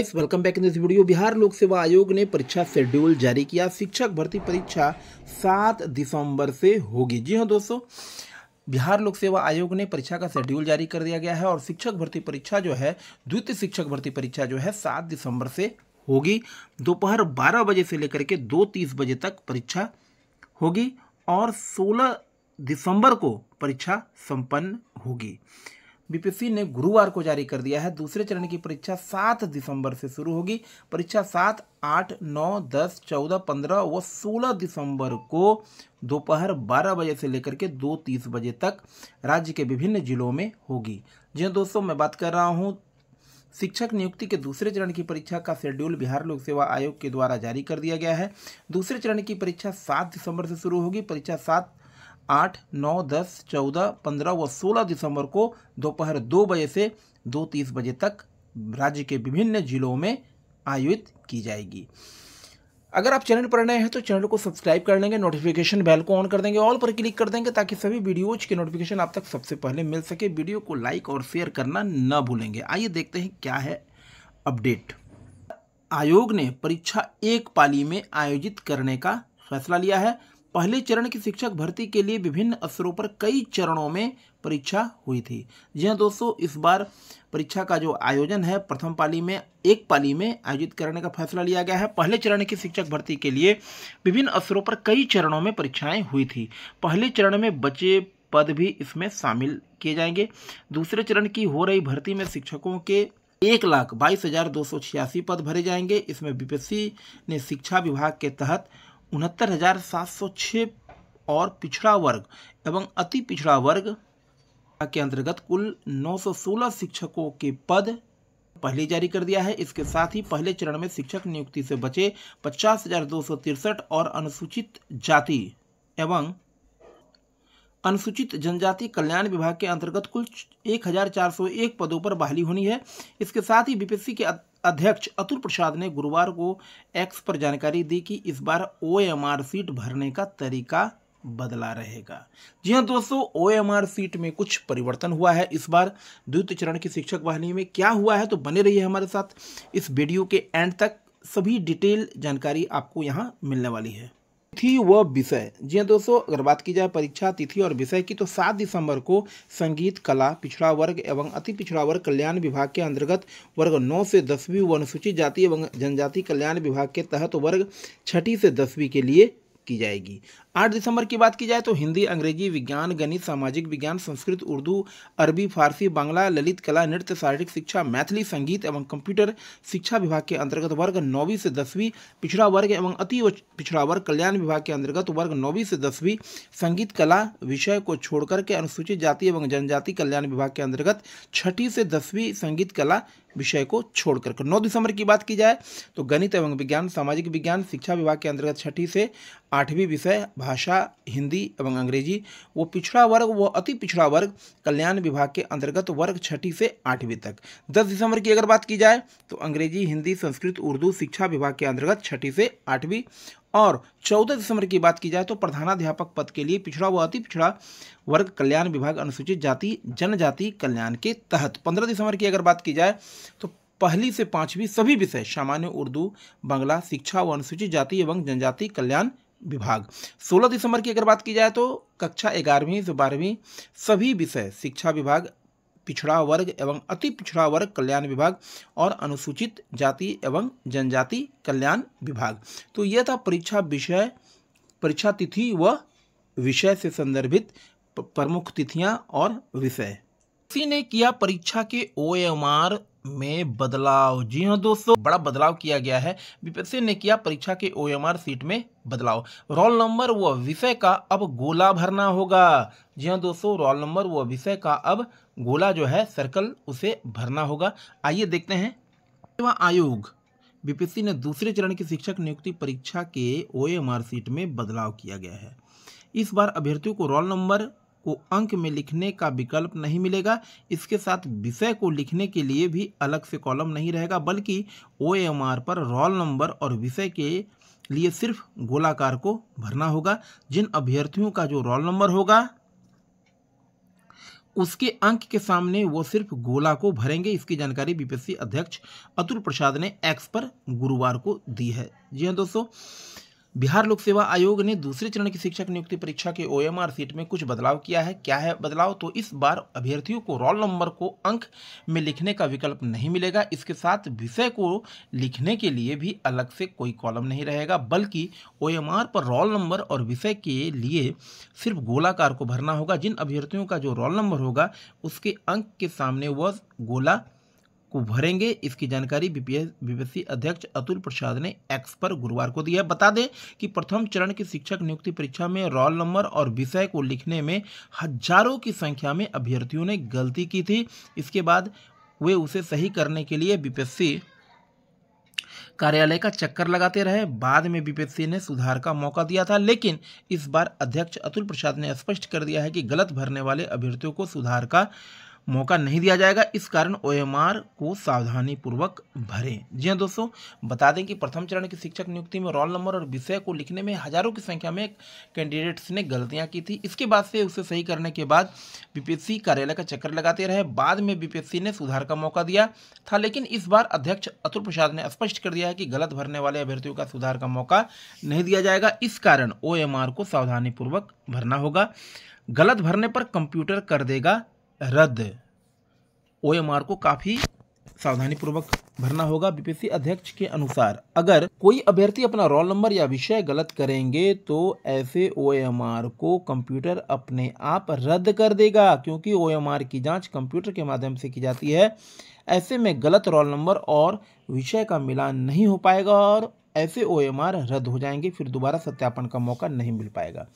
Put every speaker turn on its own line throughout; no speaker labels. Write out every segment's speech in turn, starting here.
इस welcome back in this video Bihar Lok Seva आयोग ने परीक्षा शेड्यूल जारी किया शिक्षक भर्ती परीक्षा सात दिसंबर से होगी जी हाँ दोस्तों बिहार लोक सेवा आयोग ने परीक्षा का शेड्यूल जारी कर दिया गया है और शिक्षक भर्ती परीक्षा जो है द्वितीय शिक्षक भर्ती परीक्षा जो है सात दिसंबर से होगी दोपहर बारह बजे से लेकर के दो बजे तक परीक्षा होगी और सोलह दिसंबर को परीक्षा संपन्न होगी बीपीएससी ने गुरुवार को जारी कर दिया है दूसरे चरण की परीक्षा सात दिसंबर से शुरू होगी परीक्षा सात आठ नौ दस चौदह पंद्रह व सोलह दिसंबर को दोपहर बारह बजे से लेकर के दो तीस बजे तक राज्य के विभिन्न जिलों में होगी जी हाँ दोस्तों मैं बात कर रहा हूँ शिक्षक नियुक्ति के दूसरे चरण की परीक्षा का शेड्यूल बिहार लोक सेवा आयोग के द्वारा जारी कर दिया गया है दूसरे चरण की परीक्षा सात दिसंबर से शुरू होगी परीक्षा सात आठ नौ दस चौदह पंद्रह व सोलह दिसंबर को दोपहर दो बजे से दो तीस बजे तक राज्य के विभिन्न जिलों में आयोजित की जाएगी अगर आप चैनल पर नए हैं तो चैनल को सब्सक्राइब कर लेंगे नोटिफिकेशन बेल को ऑन कर देंगे ऑल पर क्लिक कर देंगे ताकि सभी वीडियोज के नोटिफिकेशन आप तक सबसे पहले मिल सके वीडियो को लाइक और शेयर करना न भूलेंगे आइए देखते हैं क्या है अपडेट आयोग ने परीक्षा एक पाली में आयोजित करने का फैसला लिया है पहले चरण की शिक्षक भर्ती के लिए विभिन्न स्तरों पर कई चरणों में परीक्षा हुई थी जी हाँ दोस्तों इस बार परीक्षा का जो आयोजन है प्रथम पाली में एक पाली में आयोजित करने का फैसला लिया गया है पहले चरण की शिक्षक भर्ती के लिए विभिन्न स्तरों पर कई चरणों में परीक्षाएं हुई थी पहले चरण में बचे पद भी इसमें शामिल किए जाएंगे दूसरे चरण की हो रही भर्ती में शिक्षकों के एक लाख बाईस हज़ार दो सौ छियासी पद भरे जाएंगे इसमें बीपीएससी ने शिक्षा विभाग के तहत उनहत्तर हजार सात सौ छः और पिछड़ा वर्ग एवं अति पिछड़ा वर्ग के अंतर्गत कुल 916 शिक्षकों के पद पहले जारी कर दिया है इसके साथ ही पहले चरण में शिक्षक नियुक्ति से बचे पचास और अनुसूचित जाति एवं अनुसूचित जनजाति कल्याण विभाग के अंतर्गत कुल 1401 पदों पर बहाली होनी है इसके साथ ही बीपीएससी के अध्यक्ष अतुल प्रसाद ने गुरुवार को एक्स पर जानकारी दी कि इस बार आर सीट भरने का तरीका बदला रहेगा जी हाँ दोस्तों आर सीट में कुछ परिवर्तन हुआ है इस बार द्वितीय चरण की शिक्षक वाहिनी में क्या हुआ है तो बने रहिए हमारे साथ इस वीडियो के एंड तक सभी डिटेल जानकारी आपको यहाँ मिलने वाली है तिथि व विषय जी हाँ दोस्तों अगर बात की जाए परीक्षा तिथि और विषय की तो 7 दिसंबर को संगीत कला पिछड़ा वर्ग एवं अति पिछड़ा वर्ग कल्याण विभाग के अंतर्गत वर्ग 9 से दसवीं व अनुसूचित जाति एवं जनजाति कल्याण विभाग के तहत वर्ग छठी से दसवीं के लिए की जाएगी आठ दिसंबर की बात की जाए तो हिंदी अंग्रेजी विज्ञान गणित सामाजिक विज्ञान संस्कृत उर्दू अरबी फारसी बांग्ला ललित कला नृत्य शारीरिक शिक्षा मैथिली संगीत एवं कंप्यूटर शिक्षा विभाग के अंतर्गत वर्ग नौवीं से दसवीं पिछड़ा वर्ग एवं अति पिछड़ा वर्ग कल्याण विभाग के अंतर्गत वर्ग नौवीं से दसवीं संगीत कला विषय को छोड़कर के अनुसूचित जाति एवं जनजाति कल्याण विभाग के अंतर्गत छठी से दसवीं संगीत कला विषय को छोड़कर कर नौ दिसंबर की बात की जाए तो गणित एवं विज्ञान सामाजिक विज्ञान शिक्षा विभाग के अंतर्गत छठी से आठवीं विषय भाषा हिंदी एवं अंग्रेजी वो पिछड़ा वर्ग वो अति पिछड़ा वर्ग कल्याण विभाग के अंतर्गत वर्ग छठी से आठवीं तक दस दिसंबर की अगर बात की जाए तो अंग्रेजी हिंदी संस्कृत उर्दू शिक्षा विभाग के अंतर्गत छठी से आठवीं और 14 दिसंबर की बात की जाए तो प्रधानाध्यापक पद के लिए पिछड़ा व अति पिछड़ा वर्ग कल्याण विभाग अनुसूचित जाति जनजाति कल्याण के तहत 15 दिसंबर की अगर बात की जाए तो पहली से पाँचवीं सभी विषय सामान्य उर्दू बांग्ला शिक्षा व अनुसूचित जाति एवं जनजाति कल्याण विभाग 16 दिसंबर की अगर बात की जाए तो कक्षा ग्यारहवीं से बारहवीं सभी विषय शिक्षा विभाग पिछड़ा वर्ग एवं अति पिछड़ा वर्ग कल्याण विभाग और अनुसूचित जाति एवं जनजाति कल्याण विभाग तो यह था परीक्षा विषय परीक्षा तिथि व विषय से संदर्भित प्रमुख तिथियां और विषय इसी ने किया परीक्षा के ओ एम आर में बदलाव जी हाँ दोस्तों बड़ा बदलाव किया गया है बीपीएससी ने किया परीक्षा के ओएमआर सीट में बदलाव रोल नंबर व विषय का अब गोला भरना होगा जी हाँ दोस्तों रोल नंबर व विषय का अब गोला जो है सर्कल उसे भरना होगा आइए देखते हैं सेवा आयोग बीपीएससी ने दूसरे चरण की शिक्षक नियुक्ति परीक्षा के ओएमआर सीट में बदलाव किया गया है इस बार अभ्यर्थियों को रोल नंबर को अंक में लिखने का विकल्प नहीं मिलेगा इसके साथ विषय को लिखने के लिए भी अलग से कॉलम नहीं रहेगा बल्कि ओ पर रोल नंबर और विषय के लिए सिर्फ गोलाकार को भरना होगा जिन अभ्यर्थियों का जो रोल नंबर होगा उसके अंक के सामने वो सिर्फ गोला को भरेंगे इसकी जानकारी बीपीएससी अध्यक्ष अतुल प्रसाद ने एक्स पर गुरुवार को दी है जी हाँ दोस्तों बिहार लोक सेवा आयोग ने दूसरे चरण की शिक्षक नियुक्ति परीक्षा के ओएमआर सीट में कुछ बदलाव किया है क्या है बदलाव तो इस बार अभ्यर्थियों को रोल नंबर को अंक में लिखने का विकल्प नहीं मिलेगा इसके साथ विषय को लिखने के लिए भी अलग से कोई कॉलम नहीं रहेगा बल्कि ओ पर रोल नंबर और विषय के लिए सिर्फ गोलाकार को भरना होगा जिन अभ्यर्थियों का जो रोल नंबर होगा उसके अंक के सामने वह गोला को भरेंगे इसकी जानकारी बीपीएससी अध्यक्ष अतुल प्रसाद ने एक्स पर गुरुवार को दिया बता दें कि प्रथम चरण की शिक्षक नियुक्ति परीक्षा में रोल नंबर और विषय को लिखने में हजारों की संख्या में अभ्यर्थियों ने गलती की थी इसके बाद वे उसे सही करने के लिए बीपीएससी कार्यालय का चक्कर लगाते रहे बाद में बीपीएससी ने सुधार का मौका दिया था लेकिन इस बार अध्यक्ष अतुल प्रसाद ने स्पष्ट कर दिया है कि गलत भरने वाले अभ्यर्थियों को सुधार का मौका नहीं दिया जाएगा इस कारण ओ को सावधानी पूर्वक भरें जी हाँ दोस्तों बता दें कि प्रथम चरण की शिक्षक नियुक्ति में रोल नंबर और विषय को लिखने में हजारों की संख्या में कैंडिडेट्स ने गलतियां की थी इसके बाद से उसे सही करने के बाद बीपीएससी कार्यालय का चक्कर लगाते रहे बाद में बीपीएससी ने सुधार का मौका दिया था लेकिन इस बार अध्यक्ष अतुल प्रसाद ने स्पष्ट कर दिया है कि गलत भरने वाले अभ्यर्थियों का सुधार का मौका नहीं दिया जाएगा इस कारण ओ को सावधानीपूर्वक भरना होगा गलत भरने पर कंप्यूटर कर देगा रद्द ओ एम आर को काफ़ी सावधानीपूर्वक भरना होगा बीपीसी अध्यक्ष के अनुसार अगर कोई अभ्यर्थी अपना रोल नंबर या विषय गलत करेंगे तो ऐसे आर को कंप्यूटर अपने आप रद्द कर देगा क्योंकि आर की जांच कंप्यूटर के माध्यम से की जाती है ऐसे में गलत रोल नंबर और विषय का मिलान नहीं हो पाएगा और ऐसे आर रद्द हो जाएंगे फिर दोबारा सत्यापन का मौका नहीं मिल पाएगा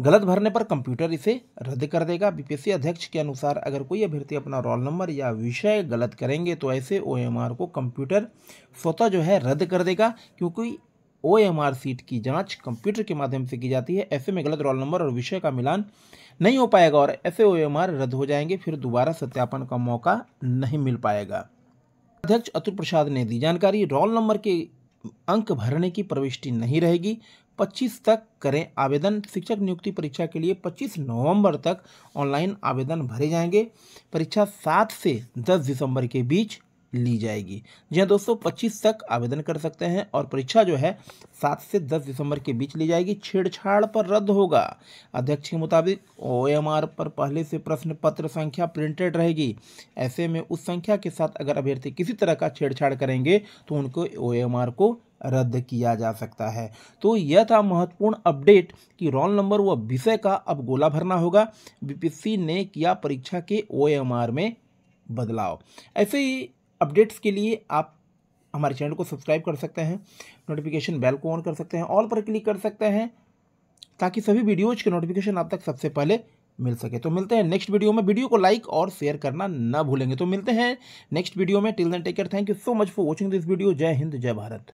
गलत भरने पर कंप्यूटर इसे रद्द कर देगा बीपीएससी अध्यक्ष के अनुसार अगर कोई अभ्यर्थी अपना रोल नंबर या विषय गलत करेंगे तो ऐसे ओएमआर को कंप्यूटर स्वतः जो है रद्द कर देगा क्योंकि ओ एम आर सीट की जांच कंप्यूटर के माध्यम से की जाती है ऐसे में गलत रोल नंबर और विषय का मिलान नहीं हो पाएगा और ऐसे ओ एम आर रद्द हो जाएंगे फिर दोबारा सत्यापन का मौका नहीं मिल पाएगा अध्यक्ष अतुल प्रसाद ने दी जानकारी रोल नंबर के अंक भरने की प्रविष्टि नहीं रहेगी 25 तक करें आवेदन शिक्षक नियुक्ति परीक्षा के लिए 25 नवंबर तक ऑनलाइन आवेदन भरे जाएंगे परीक्षा 7 से 10 दिसंबर के बीच ली जाएगी जी हाँ दोस्तों पच्चीस तक आवेदन कर सकते हैं और परीक्षा जो है सात से दस दिसंबर के बीच ली जाएगी छेड़छाड़ पर रद्द होगा अध्यक्ष के मुताबिक ओ पर पहले से प्रश्न पत्र संख्या प्रिंटेड रहेगी ऐसे में उस संख्या के साथ अगर अभ्यर्थी किसी तरह का छेड़छाड़ करेंगे तो उनको ओ को रद्द किया जा सकता है तो यह था महत्वपूर्ण अपडेट कि रोल नंबर व विषय का अब गोला भरना होगा बीपीसी ने किया परीक्षा के ओएमआर में बदलाव ऐसे ही अपडेट्स के लिए आप हमारे चैनल को सब्सक्राइब कर सकते हैं नोटिफिकेशन बेल को ऑन कर सकते हैं ऑल पर क्लिक कर सकते हैं ताकि सभी वीडियोज के नोटिफिकेशन आप तक सबसे पहले मिल सके तो मिलते हैं नेक्स्ट वीडियो में वीडियो को लाइक और शेयर करना ना भूलेंगे तो मिलते हैं नेक्स्ट वीडियो में till then take care thank you so much for watching this video जय हिंद जय भारत